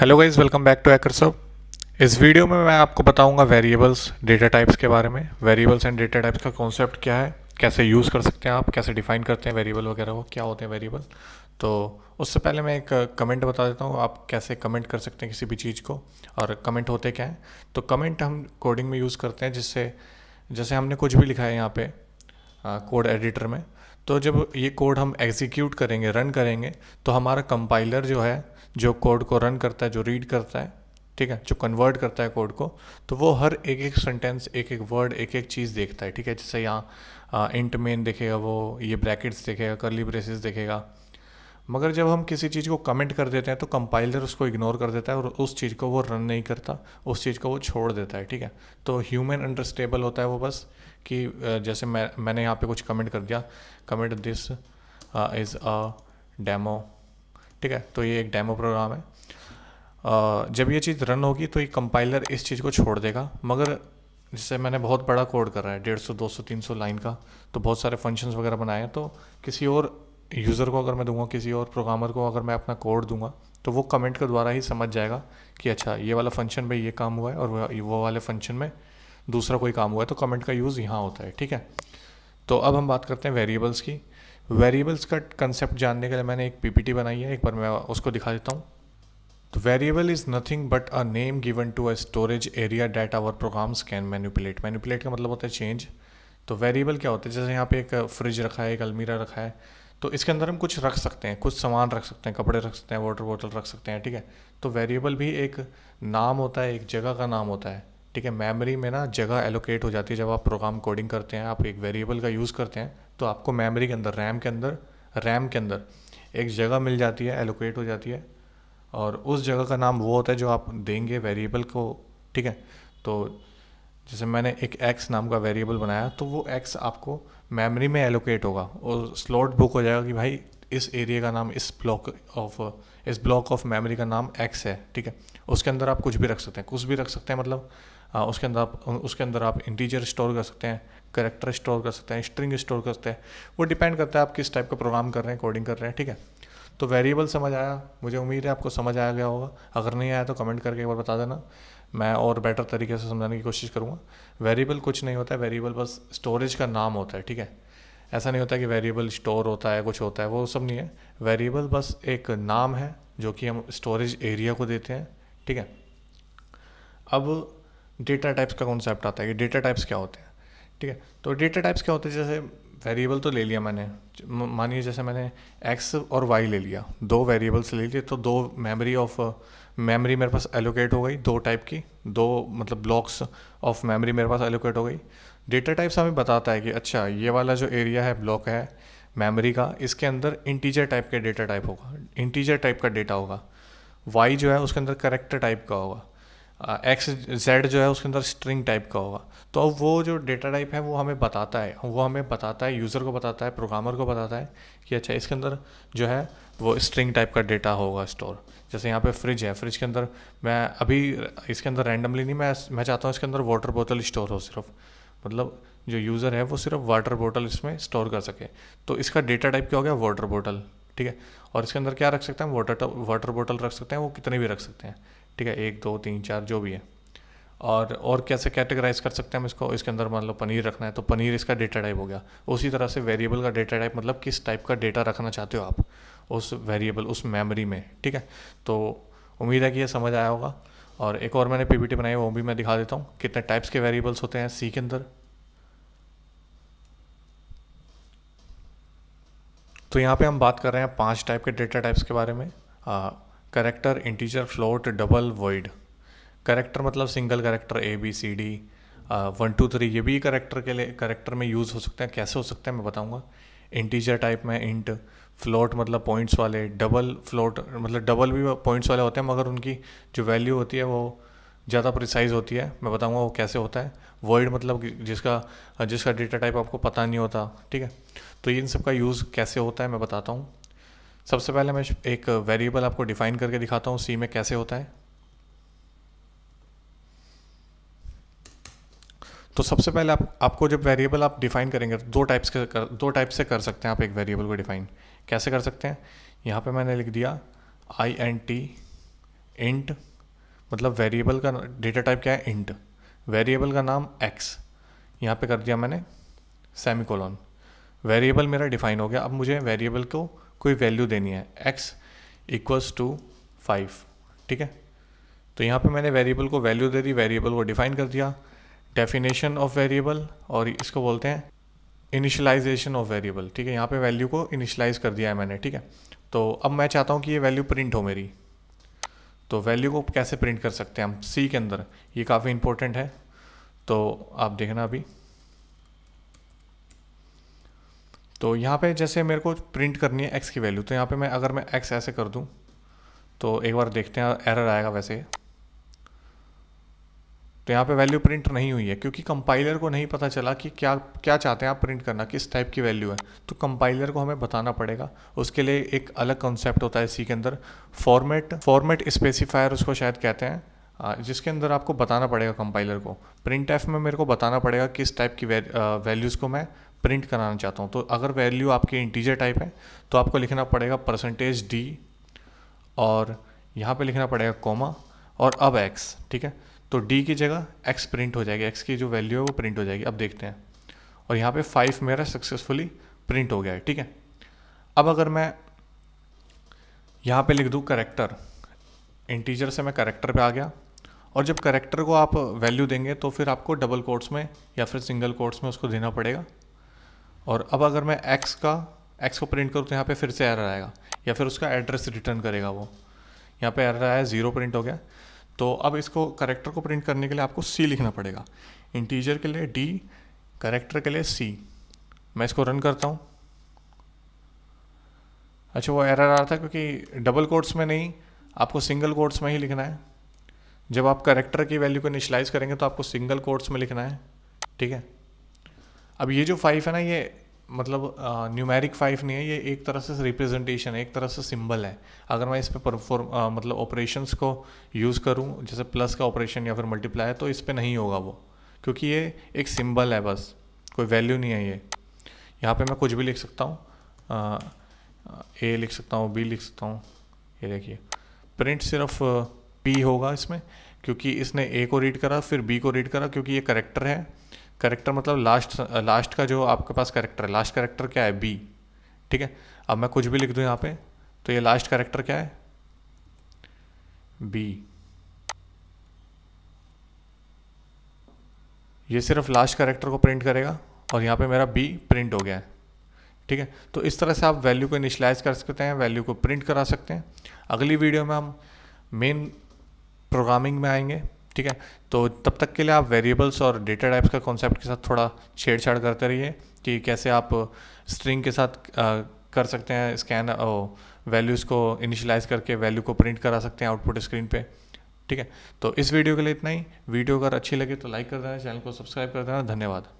hello guys welcome back to एकर सब इस वीडियो में मैं आपको बताऊंगा वेरिएबल्स डेटा टाइप्स के बारे में वेरिएबल्स एंड डेटा टाइप्स का कॉन्सेप्ट क्या है कैसे यूज़ कर सकते हैं आप कैसे डिफाइन करते हैं वेरिएबल वगैरह वो क्या होते हैं वेरिएबल तो उससे पहले मैं एक कमेंट बता देता हूँ आप कैसे कमेंट कर सकते हैं किसी भी चीज़ को और कमेंट होते क्या हैं तो कमेंट हम कोडिंग में यूज़ करते हैं जिससे जैसे हमने कुछ भी लिखा है यहाँ पर कोड एडिटर में तो जब ये कोड हम एग्जीक्यूट करेंगे रन करेंगे तो हमारा कंपाइलर जो है जो कोड को रन करता है जो रीड करता है ठीक है जो कन्वर्ट करता है कोड को तो वो हर एक एक सेंटेंस एक एक वर्ड एक एक चीज़ देखता है ठीक है जैसे यहाँ इंट मेन देखेगा वो ये ब्रैकेट्स देखेगा करली ब्रेसेस देखेगा मगर जब हम किसी चीज़ को कमेंट कर देते हैं तो कंपाइलर उसको इग्नोर कर देता है और उस चीज़ को वो रन नहीं करता उस चीज़ को वो छोड़ देता है ठीक है तो ह्यूमन अंडरस्टेबल होता है वो बस कि जैसे मैं मैंने यहाँ पे कुछ कमेंट कर दिया comment this is a demo ठीक है तो ये एक डेमो प्रोग्राम है जब ये चीज़ रन होगी तो ये कंपाइलर इस चीज़ को छोड़ देगा मगर जिससे मैंने बहुत बड़ा कोड कर रहा है डेढ़ सौ दो सौ तीन सौ लाइन का तो बहुत सारे फंक्शंस वगैरह बनाए हैं तो किसी और यूज़र को अगर मैं दूंगा किसी और प्रोग्रामर को अगर मैं अपना कोड दूंगा तो वो कमेंट के द्वारा ही समझ जाएगा कि अच्छा ये वाला फंक्शन में ये काम हुआ है और वो वाले फंक्शन में दूसरा कोई काम हुआ है तो कमेंट का यूज़ यहाँ होता है ठीक है तो अब हम बात करते हैं वेरिएबल्स की वेरिएबल्स का कंसेप्ट जानने के लिए मैंने एक पीपीटी बनाई है एक बार मैं उसको दिखा देता हूँ तो variable is nothing but a name given to a storage area that our programs can manipulate manipulate का मतलब होता है चेंज तो वेरिएबल क्या होता है जैसे यहाँ पे एक फ्रिज रखा है एक अलमीरा रखा है तो इसके अंदर हम कुछ रख सकते हैं कुछ सामान रख सकते हैं कपड़े रख सकते हैं वाटर बॉटल रख सकते हैं ठीक है तो वेरिएबल भी एक नाम होता है एक जगह का नाम होता है ठीक है मेमोरी में ना जगह एलोकेट हो जाती है जब आप प्रोग्राम कोडिंग करते हैं आप एक वेरिएबल का यूज़ करते हैं तो आपको मेमोरी के अंदर रैम के अंदर रैम के अंदर एक जगह मिल जाती है एलोकेट हो जाती है और उस जगह का नाम वो होता है जो आप देंगे वेरिएबल को ठीक है तो जैसे मैंने एक एक्स नाम का वेरिएबल बनाया तो वो एक्स आपको मेमोरी में एलोकेट होगा और स्लॉट बुक हो जाएगा कि भाई इस एरिया का नाम इस ब्लॉक ऑफ इस ब्लॉक ऑफ मेमोरी का नाम एक्स है ठीक है उसके अंदर आप कुछ भी रख सकते हैं कुछ भी रख सकते हैं मतलब आ, हाँ, उसके अंदर आप उसके अंदर आप इंटीजर स्टोर कर सकते हैं करेक्टर स्टोर कर सकते हैं स्ट्रिंग स्टोर कर सकते हैं वो डिपेंड करता है आप किस टाइप का प्रोग्राम कर रहे हैं कोडिंग कर रहे हैं ठीक है तो वेरिएबल समझ आया मुझे उम्मीद है आपको समझ आया गया होगा अगर नहीं आया तो कमेंट करके एक बार बता देना मैं और बेटर तरीके से समझाने की कोशिश करूँगा वेरिएबल कुछ नहीं होता है वेरिएबल बस स्टोरेज का नाम होता है ठीक है ऐसा नहीं होता कि वेरिएबल स्टोर होता है कुछ होता है वो सब नहीं है वेरिएबल बस एक नाम है जो कि हम स्टोरेज एरिया को देते हैं ठीक है अब डेटा टाइप्स का कॉन्सेप्ट आता है कि डेटा टाइप्स क्या होते हैं ठीक है तो डेटा टाइप्स क्या होते हैं जैसे वेरिएबल तो ले लिया मैंने मानिए जैसे मैंने एक्स और वाई ले लिया दो वेरिएबल्स ले लिए तो दो मेमोरी ऑफ मेमोरी मेरे पास एलोकेट हो गई दो टाइप की दो मतलब ब्लॉक्स ऑफ मेमोरी मेरे पास एलोकेट हो गई डेटा टाइप्स हमें बताता है कि अच्छा ये वाला जो एरिया है ब्लॉक है मेमोरी का इसके अंदर इंटीजर टाइप का डेटा टाइप होगा इंटीजर टाइप का डेटा होगा वाई जो है उसके अंदर करेक्टर टाइप का होगा एक्स जेड जो है उसके अंदर स्ट्रिंग टाइप का होगा तो अब वो जो डेटा टाइप है वो हमें बताता है वो हमें बताता है यूज़र को बताता है प्रोग्रामर को बताता है कि अच्छा इसके अंदर जो है वो स्ट्रिंग टाइप का डेटा होगा स्टोर जैसे यहाँ पे फ्रिज है फ्रिज के अंदर मैं अभी इसके अंदर रैंडमली नहीं मैं मैं चाहता हूँ इसके अंदर वाटर बोतल स्टोर हो सिर्फ मतलब जो यूज़र है वो सिर्फ वाटर बोतल इसमें स्टोर कर सके तो इसका डेटा टाइप क्या हो गया वाटर बोतल ठीक है और इसके अंदर क्या रख सकते हैं वाटर वाटर बोतल रख सकते हैं वो कितने भी रख सकते हैं ठीक है एक दो तीन चार जो भी है और और कैसे कैटेगराइज कर सकते हैं हम इसको इसके अंदर मान लो पनीर रखना है तो पनीर इसका डेटा टाइप हो गया उसी तरह से वेरिएबल का डेटा टाइप मतलब किस टाइप का डेटा रखना चाहते हो आप उस वेरिएबल उस मेमोरी में ठीक है तो उम्मीद है कि ये समझ आया होगा और एक और मैंने पी बनाई वो भी मैं दिखा देता हूँ कितने टाइप्स के वेरिएबल्स होते हैं सी के अंदर तो यहाँ पे हम बात कर रहे हैं पांच टाइप के डेटा टाइप्स के बारे में character integer float double word character मतलब single character A B C D one two three ये भी करेक्टर के लिए करेक्टर में यूज़ हो सकते हैं कैसे हो सकते हैं मैं बताऊँगा इंटीजर टाइप में इंट फ्लोट मतलब पॉइंट्स वाले डबल फ्लोट मतलब डबल भी पॉइंट्स वाले होते हैं मगर उनकी जो वैल्यू होती है वो ज़्यादा प्रिसाइज होती है मैं बताऊँगा वो कैसे होता है वर्ड मतलब जिसका जिसका डेटा टाइप आपको पता नहीं होता ठीक है तो इन सब का यूज़ कैसे होता है मैं बताता हूँ सबसे पहले मैं एक वेरिएबल आपको डिफाइन करके दिखाता हूँ सी में कैसे होता है तो सबसे पहले आप आपको जब वेरिएबल आप डिफाइन करेंगे दो टाइप्स के कर, दो टाइप से कर सकते हैं आप एक वेरिएबल को डिफाइन कैसे कर सकते हैं यहाँ पे मैंने लिख दिया आई एन टी इंट मतलब वेरिएबल का डेटा टाइप क्या है इंट वेरिएबल का नाम एक्स यहाँ पे कर दिया मैंने सेमी वेरिएबल मेरा डिफाइन हो गया अब मुझे वेरिएबल को कोई वैल्यू देनी है एक्स इक्वल्स टू फाइव ठीक है तो यहाँ पे मैंने वेरिएबल को वैल्यू दे दी वेरिएबल को डिफाइन कर दिया डेफिनेशन ऑफ वेरिएबल और इसको बोलते हैं इनिशलाइजेशन ऑफ वेरिएबल ठीक है यहाँ पे वैल्यू को इनिशलाइज कर दिया है मैंने ठीक है तो अब मैं चाहता हूँ कि ये वैल्यू प्रिंट हो मेरी तो वैल्यू को कैसे प्रिंट कर सकते हैं हम सी के अंदर ये काफ़ी इंपॉर्टेंट है तो आप देखना अभी तो यहाँ पे जैसे मेरे को प्रिंट करनी है एक्स की वैल्यू तो यहाँ पे मैं अगर मैं एक्स ऐसे कर दूँ तो एक बार देखते हैं एरर आएगा वैसे तो यहाँ पे वैल्यू प्रिंट नहीं हुई है क्योंकि कंपाइलर को नहीं पता चला कि क्या क्या चाहते हैं आप प्रिंट करना किस टाइप की वैल्यू है तो कंपाइलर को हमें बताना पड़ेगा उसके लिए एक अलग कॉन्सेप्ट होता है इसी के अंदर फॉर्मेट फॉर्मेट स्पेसिफायर उसको शायद कहते हैं जिसके अंदर आपको बताना पड़ेगा कंपाइलर को प्रिंट एफ में मेरे को बताना पड़ेगा किस टाइप की वैल्यूज़ को मैं प्रिंट कराना चाहता हूँ तो अगर वैल्यू आपके इंटीजर टाइप है तो आपको लिखना पड़ेगा परसेंटेज डी और यहाँ पे लिखना पड़ेगा कोमा और अब एक्स ठीक है तो डी की जगह एक्स प्रिंट हो जाएगी एक्स की जो वैल्यू है वो प्रिंट हो जाएगी अब देखते हैं और यहाँ पे फाइव मेरा सक्सेसफुली प्रिंट हो गया है ठीक है अब अगर मैं यहाँ पे लिख दूँ करेक्टर इंटीजर से मैं करेक्टर पे आ गया और जब करेक्टर को आप वैल्यू देंगे तो फिर आपको डबल कोर्ट्स में या फिर सिंगल कोर्ट्स में उसको देना पड़ेगा और अब अगर मैं एक्स का एक्स को प्रिंट करूँ तो यहाँ पे फिर से एरर आएगा या फिर उसका एड्रेस रिटर्न करेगा वो यहाँ पे एरर आया ज़ीरो प्रिंट हो गया तो अब इसको करेक्टर को प्रिंट करने के लिए आपको सी लिखना पड़ेगा इंटीजर के लिए डी करेक्टर के लिए सी मैं इसको रन करता हूँ अच्छा वो एरर आ रहा था क्योंकि डबल कोट्स में नहीं आपको सिंगल कोट्स में ही लिखना है जब आप करेक्टर की वैल्यू को इनिशलाइज करेंगे तो आपको सिंगल कोट्स में लिखना है ठीक है अब ये जो फाइव है ना ये मतलब न्यूमेरिक फाइव नहीं है ये एक तरह से रिप्रेजेंटेशन है एक तरह से सिंबल है अगर मैं इस पर परफॉर्म मतलब ऑपरेशंस को यूज़ करूँ जैसे प्लस का ऑपरेशन या फिर मल्टीप्लाई है तो इस पर नहीं होगा वो क्योंकि ये एक सिंबल है बस कोई वैल्यू नहीं है ये यहाँ पे मैं कुछ भी लिख सकता हूँ ए लिख सकता हूँ बी लिख सकता हूँ ये देखिए प्रिंट सिर्फ पी होगा इसमें क्योंकि इसने ए को रीड करा फिर बी को रीड करा क्योंकि ये करेक्टर है करेक्टर मतलब लास्ट लास्ट का जो आपके पास करेक्टर है लास्ट करेक्टर क्या है बी ठीक है अब मैं कुछ भी लिख दूँ यहाँ पे तो ये लास्ट करेक्टर क्या है बी ये सिर्फ लास्ट करेक्टर को प्रिंट करेगा और यहाँ पे मेरा बी प्रिंट हो गया है ठीक है तो इस तरह से आप वैल्यू को इनिशलाइज कर सकते हैं वैल्यू को प्रिंट करा सकते हैं अगली वीडियो में हम मेन प्रोग्रामिंग में आएंगे ठीक है तो तब तक के लिए आप वेरिएबल्स और डेटा टाइप्स का कॉन्सेप्ट के साथ थोड़ा छेड़छाड़ करते रहिए कि कैसे आप स्ट्रिंग के साथ आ, कर सकते हैं स्कैन वैल्यूज़ को इनिशलाइज करके वैल्यू को प्रिंट करा सकते हैं आउटपुट स्क्रीन पे ठीक है तो इस वीडियो के लिए इतना ही वीडियो अगर अच्छी लगे तो लाइक कर देना चैनल को सब्सक्राइब कर देना धन्यवाद